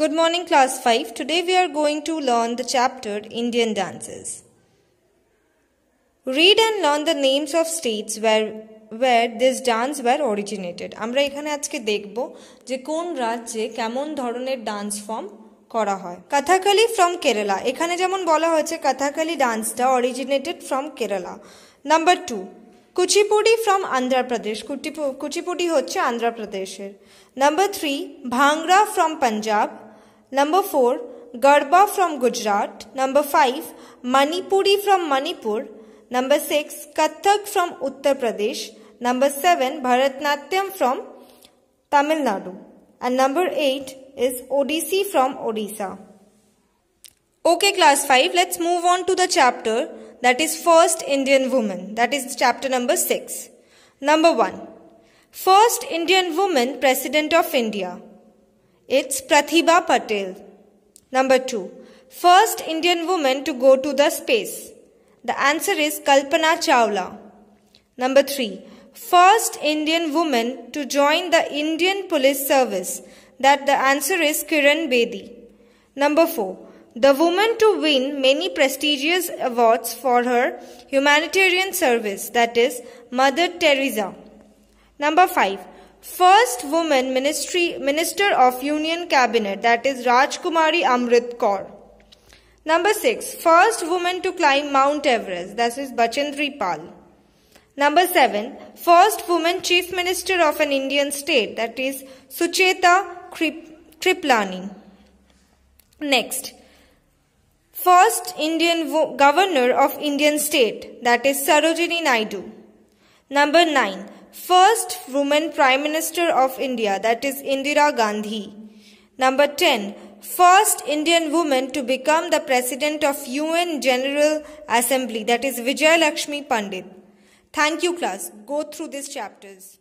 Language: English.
Good morning class 5. Today we are going to learn the chapter Indian Dances. Read and learn the names of states where where this dance were originated. আমরা এখানে আজকে দেখব যে কোন রাজ্যে কেমন ধরনের ডান্স ফর্ম করা হয় কথাকালি ফ্রম কেরালা এখানে যেমন বলা হয়েছে কথাকালি ডান্সটা originated from Kerala number two Kuchipudi from Andhra Pradesh Kuchipudi হচ্ছে আন্ধ্রপ্রদেশের number three Bhangra from Punjab Number 4. Garba from Gujarat. Number 5. Manipuri from Manipur. Number 6. Kathak from Uttar Pradesh. Number 7. Bharatnatyam from Tamil Nadu. And number 8 is Odissi from Odisha. Okay class 5, let's move on to the chapter that is First Indian Woman. That is chapter number 6. Number 1. First Indian Woman President of India. It's Pratibha Patel. Number 2. First Indian woman to go to the space. The answer is Kalpana Chawla. Number 3. First Indian woman to join the Indian Police Service. That the answer is Kiran Bedi. Number 4. The woman to win many prestigious awards for her humanitarian service. That is Mother Teresa. Number 5 first woman ministry, minister of union cabinet that is Rajkumari Amrit Kaur. Number 6. First woman to climb Mount Everest that is Bachendri Pal. Number 7. First woman chief minister of an Indian state that is Sucheta Krip Next. First Indian governor of Indian state that is Sarojini Naidu. Number 9. First woman Prime Minister of India, that is Indira Gandhi. Number 10. First Indian woman to become the President of UN General Assembly, that is Vijayalakshmi Lakshmi Pandit. Thank you class. Go through these chapters.